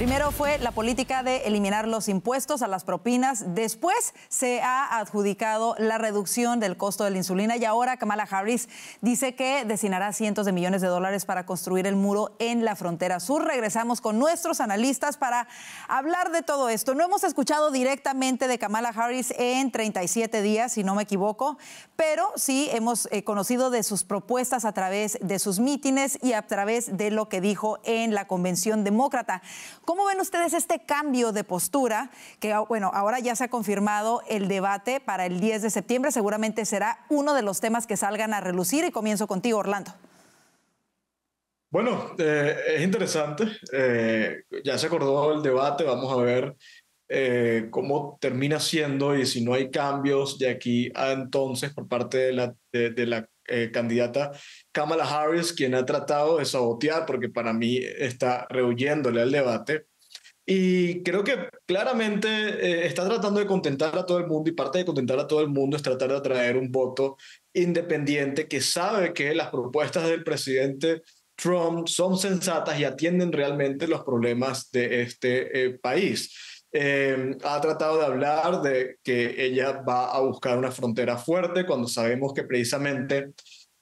Primero fue la política de eliminar los impuestos a las propinas, después se ha adjudicado la reducción del costo de la insulina y ahora Kamala Harris dice que destinará cientos de millones de dólares para construir el muro en la frontera sur. Regresamos con nuestros analistas para hablar de todo esto. No hemos escuchado directamente de Kamala Harris en 37 días, si no me equivoco, pero sí hemos eh, conocido de sus propuestas a través de sus mítines y a través de lo que dijo en la convención demócrata. ¿Cómo ven ustedes este cambio de postura? Que, bueno, ahora ya se ha confirmado el debate para el 10 de septiembre. Seguramente será uno de los temas que salgan a relucir. Y comienzo contigo, Orlando. Bueno, eh, es interesante. Eh, ya se acordó el debate. Vamos a ver eh, cómo termina siendo y si no hay cambios de aquí a entonces por parte de la, de, de la eh, candidata Kamala Harris, quien ha tratado de sabotear, porque para mí está rehuyéndole al debate. Y creo que claramente eh, está tratando de contentar a todo el mundo y parte de contentar a todo el mundo es tratar de atraer un voto independiente que sabe que las propuestas del presidente Trump son sensatas y atienden realmente los problemas de este eh, país. Em, ha tratado de hablar de que ella va a buscar una frontera fuerte cuando sabemos que precisamente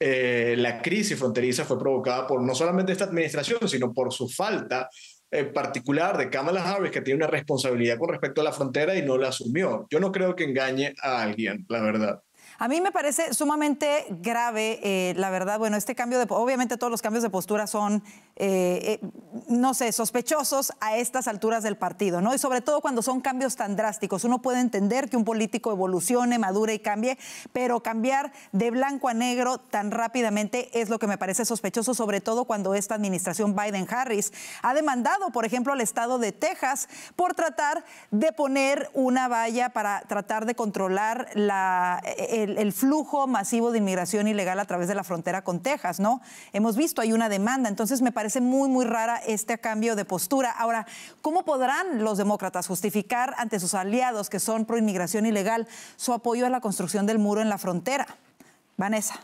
eh, la crisis fronteriza fue provocada por no solamente esta administración, sino por su falta en eh, particular de Kamala Harris, que tiene una responsabilidad con respecto a la frontera y no la asumió. Yo no creo que engañe a alguien, la verdad. A mí me parece sumamente grave, eh, la verdad, bueno, este cambio de, obviamente todos los cambios de postura son, eh, eh, no sé, sospechosos a estas alturas del partido, ¿no? Y sobre todo cuando son cambios tan drásticos. Uno puede entender que un político evolucione, madure y cambie, pero cambiar de blanco a negro tan rápidamente es lo que me parece sospechoso, sobre todo cuando esta administración Biden-Harris ha demandado, por ejemplo, al estado de Texas por tratar de poner una valla para tratar de controlar la el, flujo masivo de inmigración ilegal a través de la frontera con Texas, ¿no? Hemos visto, hay una demanda, entonces me parece muy, muy rara este cambio de postura. Ahora, ¿cómo podrán los demócratas justificar ante sus aliados que son pro inmigración ilegal su apoyo a la construcción del muro en la frontera? Vanessa.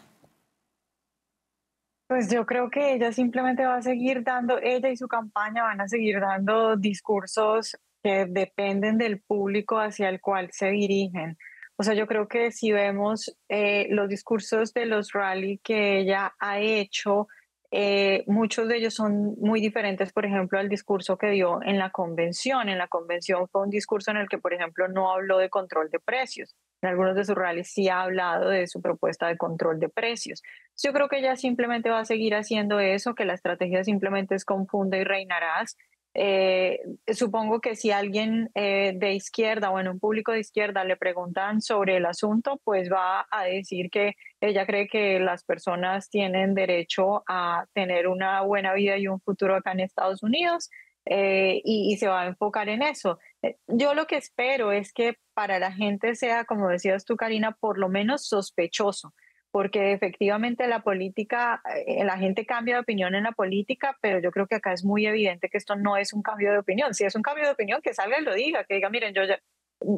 Pues yo creo que ella simplemente va a seguir dando, ella y su campaña van a seguir dando discursos que dependen del público hacia el cual se dirigen. O sea, yo creo que si vemos eh, los discursos de los rally que ella ha hecho, eh, muchos de ellos son muy diferentes, por ejemplo, al discurso que dio en la convención. En la convención fue un discurso en el que, por ejemplo, no habló de control de precios. En algunos de sus rallies sí ha hablado de su propuesta de control de precios. Yo creo que ella simplemente va a seguir haciendo eso, que la estrategia simplemente es confunda y reinarás. Eh, supongo que si alguien eh, de izquierda, o en un público de izquierda le preguntan sobre el asunto, pues va a decir que ella cree que las personas tienen derecho a tener una buena vida y un futuro acá en Estados Unidos eh, y, y, se va a enfocar en eso. Yo lo que espero es que para la gente sea, como decías tú, Karina, por lo menos sospechoso porque efectivamente la política, eh, la gente cambia de opinión en la política, pero yo creo que acá es muy evidente que esto no es un cambio de opinión. Si es un cambio de opinión, que salga y lo diga, que diga, miren, yo ya,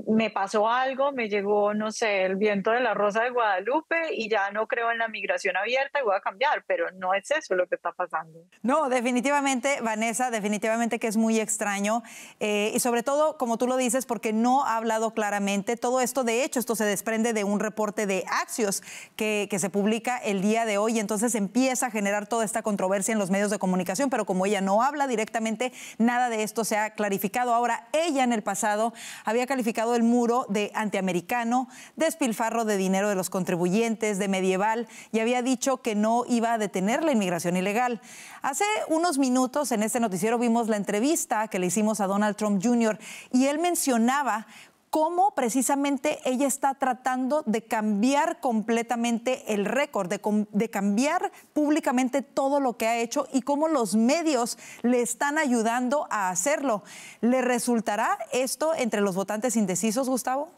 me pasó algo, me llegó, no sé, el viento de la rosa de Guadalupe y ya no creo en la migración abierta y voy a cambiar, pero no es eso lo que está pasando. No, definitivamente, Vanessa, definitivamente que es muy extraño eh, y sobre todo, como tú lo dices, porque no ha hablado claramente. Todo esto, de hecho, esto se desprende de un reporte de Axios que, se publica el día de hoy entonces empieza a generar toda esta controversia en los medios de comunicación, pero como ella no habla directamente, nada de esto se ha clarificado. Ahora, ella en el pasado había calificado el muro de antiamericano, despilfarro de dinero de los contribuyentes, de medieval, y había dicho que no iba a detener la inmigración ilegal. Hace unos minutos en este noticiero vimos la entrevista que le hicimos a Donald Trump Jr. y él mencionaba cómo precisamente ella está tratando de cambiar completamente el récord, de, cambiar públicamente todo lo que ha hecho y cómo los medios le están ayudando a hacerlo. ¿Le resultará esto entre los votantes indecisos, Gustavo?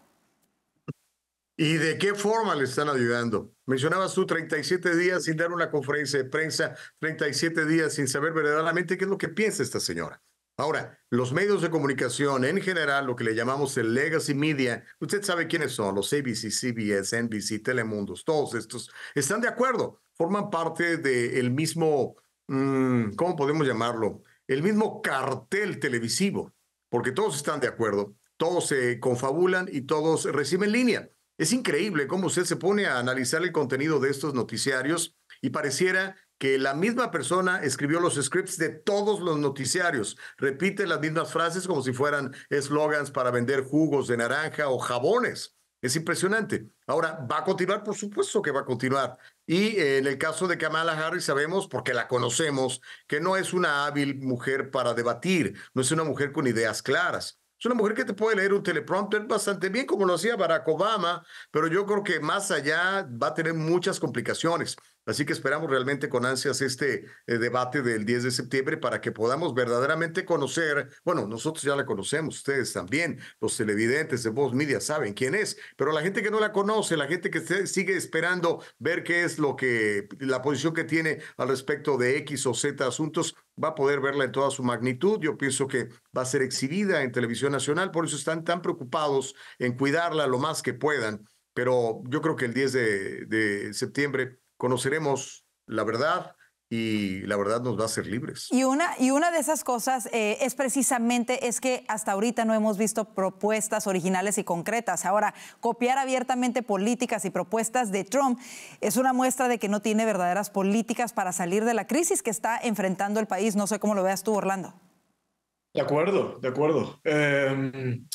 ¿Y de qué forma le están ayudando? Mencionabas tú 37 días sin dar una conferencia de prensa, 37 días sin saber verdaderamente qué es lo que piensa esta señora. Ahora, los medios de comunicación en general, lo que le llamamos el legacy media, usted sabe quiénes son, los ABC, CBS, NBC, Telemundos, todos estos, están de acuerdo, forman parte del mismo, mm, ¿cómo podemos llamarlo? El mismo cartel televisivo, porque todos están de acuerdo, todos se confabulan y todos reciben línea. Es increíble cómo usted se pone a analizar el contenido de estos noticiarios y pareciera que la misma persona escribió los scripts de todos los noticiarios. Repite las mismas frases como si fueran eslogans para vender jugos de naranja o jabones. Es impresionante. Ahora, ¿va a continuar? Por supuesto que va a continuar. Y eh, en el caso de Kamala Harris sabemos, porque la conocemos, que no es una hábil mujer para debatir, no es una mujer con ideas claras. Es una mujer que te puede leer un teleprompter bastante bien, como lo hacía Barack Obama, pero yo creo que más allá va a tener muchas complicaciones. Así que esperamos realmente con ansias este eh, debate del 10 de septiembre para que podamos verdaderamente conocer, bueno, nosotros ya la conocemos, ustedes también, los televidentes de Voz Media saben quién es, pero la gente que no la conoce, la gente que sigue esperando ver qué es lo que, la posición que tiene al respecto de X o Z asuntos, va a poder verla en toda su magnitud. Yo pienso que va a ser exhibida en televisión nacional, por eso están tan preocupados en cuidarla lo más que puedan. Pero yo creo que el 10 de, de septiembre conoceremos la verdad y la verdad nos va a hacer libres. Y una, y una de esas cosas eh, es precisamente es que hasta ahorita no hemos visto propuestas originales y concretas. Ahora, copiar abiertamente políticas y propuestas de Trump es una muestra de que no tiene verdaderas políticas para salir de la crisis que está enfrentando el país. No sé cómo lo veas tú, Orlando. De acuerdo, de acuerdo. Em,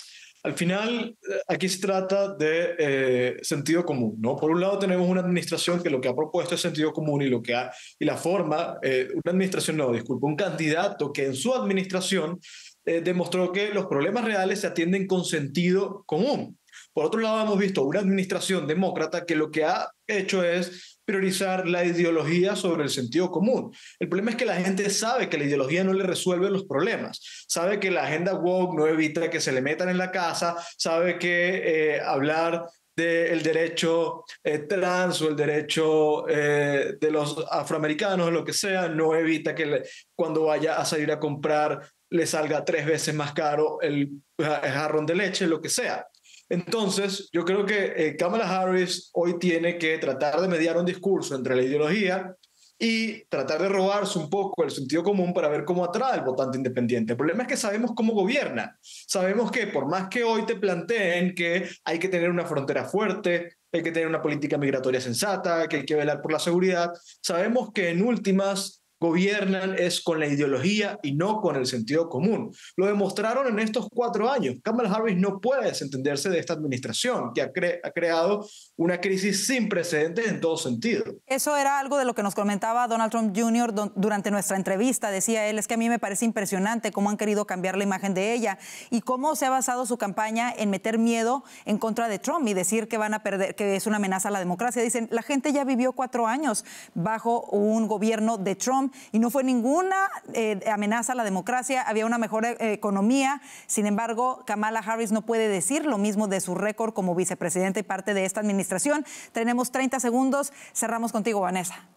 al final, eh, aquí se trata de eh, sentido común, ¿no? Por un lado tenemos una administración que lo que ha propuesto es sentido común y lo que ha, y la forma, eh, una administración, no, disculpa, un candidato que en su administración demostró que los problemas reales se atienden con sentido común. Por otro lado, hemos visto una administración demócrata que lo que ha hecho es priorizar la ideología sobre el sentido común. El problema es que la gente sabe que la ideología no le resuelve los problemas, sabe que la agenda woke no evita que se le metan en la casa, sabe que eh, hablar del derecho eh, trans o el derecho eh, de los afroamericanos, lo que sea, no evita que cuando vaya a salir a comprar le salga tres veces más caro el jarrón de leche, lo que sea. Entonces, yo creo que eh, Kamala Harris hoy tiene que tratar de mediar un discurso entre la ideología y tratar de robarse un poco el sentido común para ver cómo atrae al votante independiente. El problema es que sabemos cómo gobierna. Sabemos que por más que hoy te planteen que hay que tener una frontera fuerte, hay que tener una política migratoria sensata, que hay que velar por la seguridad, sabemos que en últimas gobiernan es con la ideología y no con el sentido común. Lo demostraron en estos cuatro años. Kamala Harris no puede desentenderse de esta administración que ha, creado una crisis sin precedentes en todo sentido. Eso era algo de lo que nos comentaba Donald Trump Jr. durante nuestra entrevista. Decía él, es que a mí me parece impresionante cómo han querido cambiar la imagen de ella y cómo se ha basado su campaña en meter miedo en contra de Trump y decir que van a perder, que es una amenaza a la democracia. Dicen, la gente ya vivió cuatro años bajo un gobierno de Trump y no fue ninguna eh, amenaza a la democracia, había una mejor eh, economía. Sin embargo, Kamala Harris no puede decir lo mismo de su récord como vicepresidenta y parte de esta administración. Tenemos 30 segundos, cerramos contigo, Vanessa.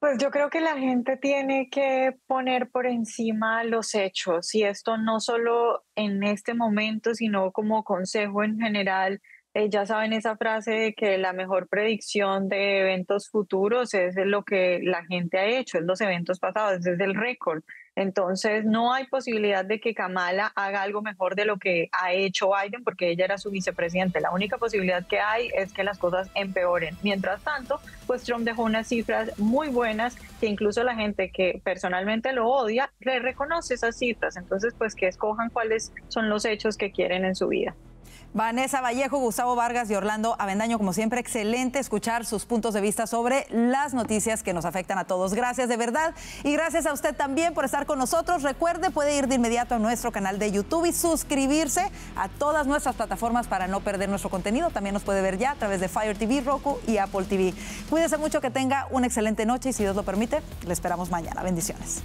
Pues yo creo que la gente tiene que poner por encima los hechos y esto no solo en este momento, sino como consejo en general ya saben esa frase de que la mejor predicción de eventos futuros es lo que la gente ha hecho, es los eventos pasados, es el récord. Entonces no hay posibilidad de que Kamala haga algo mejor de lo que ha hecho Biden porque ella era su vicepresidente. La única posibilidad que hay es que las cosas empeoren. Mientras tanto, pues Trump dejó unas cifras muy buenas que incluso la gente que personalmente lo odia le reconoce esas cifras. Entonces, pues que escojan cuáles son los hechos que quieren en su vida. Vanessa Vallejo, Gustavo Vargas y Orlando Avendaño, como siempre, excelente escuchar sus puntos de vista sobre las noticias que nos afectan a todos. Gracias de verdad y gracias a usted también por estar con nosotros. Recuerde, puede ir de inmediato a nuestro canal de YouTube y suscribirse a todas nuestras plataformas para no perder nuestro contenido. También nos puede ver ya a través de Fire TV, Roku y Apple TV. Cuídese mucho, que tenga una excelente noche y si Dios lo permite, le esperamos mañana. Bendiciones.